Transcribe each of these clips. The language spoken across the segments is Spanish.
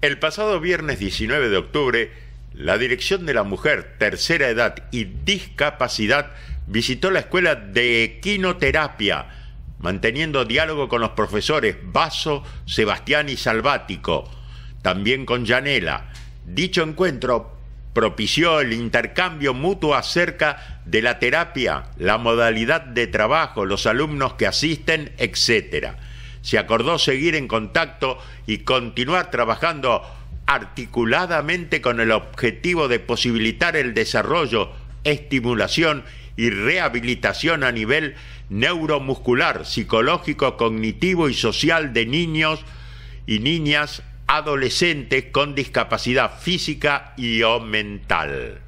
El pasado viernes 19 de octubre, la Dirección de la Mujer, Tercera Edad y Discapacidad visitó la Escuela de Equinoterapia, manteniendo diálogo con los profesores Vaso, Sebastián y Salvático, también con Janela. Dicho encuentro propició el intercambio mutuo acerca de la terapia, la modalidad de trabajo, los alumnos que asisten, etc se acordó seguir en contacto y continuar trabajando articuladamente con el objetivo de posibilitar el desarrollo, estimulación y rehabilitación a nivel neuromuscular, psicológico, cognitivo y social de niños y niñas adolescentes con discapacidad física y o mental.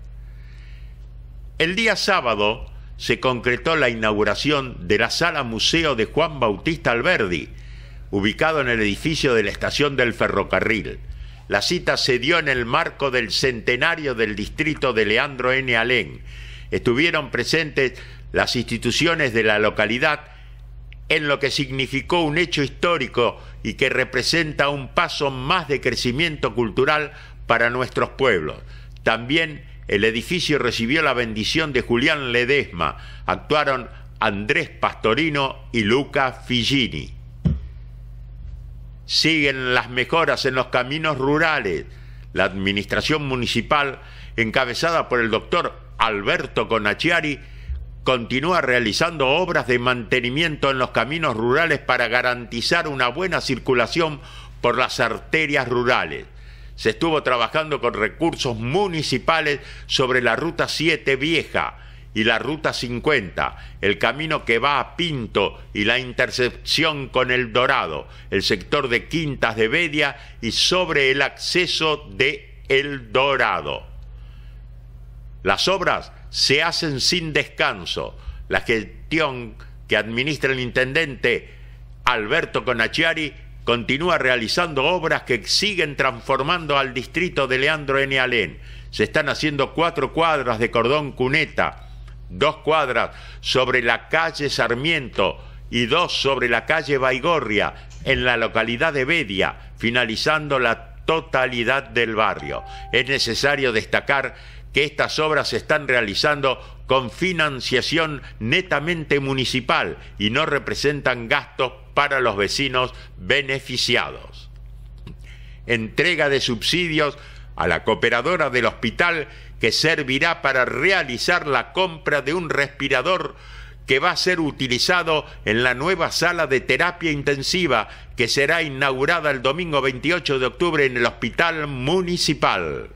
El día sábado se concretó la inauguración de la sala museo de Juan Bautista Alberdi, ubicado en el edificio de la estación del ferrocarril. La cita se dio en el marco del centenario del distrito de Leandro N. Alén. Estuvieron presentes las instituciones de la localidad en lo que significó un hecho histórico y que representa un paso más de crecimiento cultural para nuestros pueblos. También el edificio recibió la bendición de Julián Ledesma. Actuaron Andrés Pastorino y Luca Figini siguen las mejoras en los caminos rurales. La administración municipal, encabezada por el doctor Alberto Conachiari, continúa realizando obras de mantenimiento en los caminos rurales para garantizar una buena circulación por las arterias rurales. Se estuvo trabajando con recursos municipales sobre la Ruta 7 Vieja y la Ruta 50, el camino que va a Pinto y la intersección con El Dorado, el sector de Quintas de Bedia y sobre el acceso de El Dorado. Las obras se hacen sin descanso. La gestión que administra el intendente Alberto Conachiari continúa realizando obras que siguen transformando al distrito de Leandro N. Alén. Se están haciendo cuatro cuadras de cordón cuneta, dos cuadras sobre la calle Sarmiento y dos sobre la calle Baigorria, en la localidad de Bedia, finalizando la totalidad del barrio. Es necesario destacar que estas obras se están realizando con financiación netamente municipal y no representan gastos para los vecinos beneficiados. Entrega de subsidios a la cooperadora del hospital que servirá para realizar la compra de un respirador que va a ser utilizado en la nueva sala de terapia intensiva que será inaugurada el domingo 28 de octubre en el Hospital Municipal.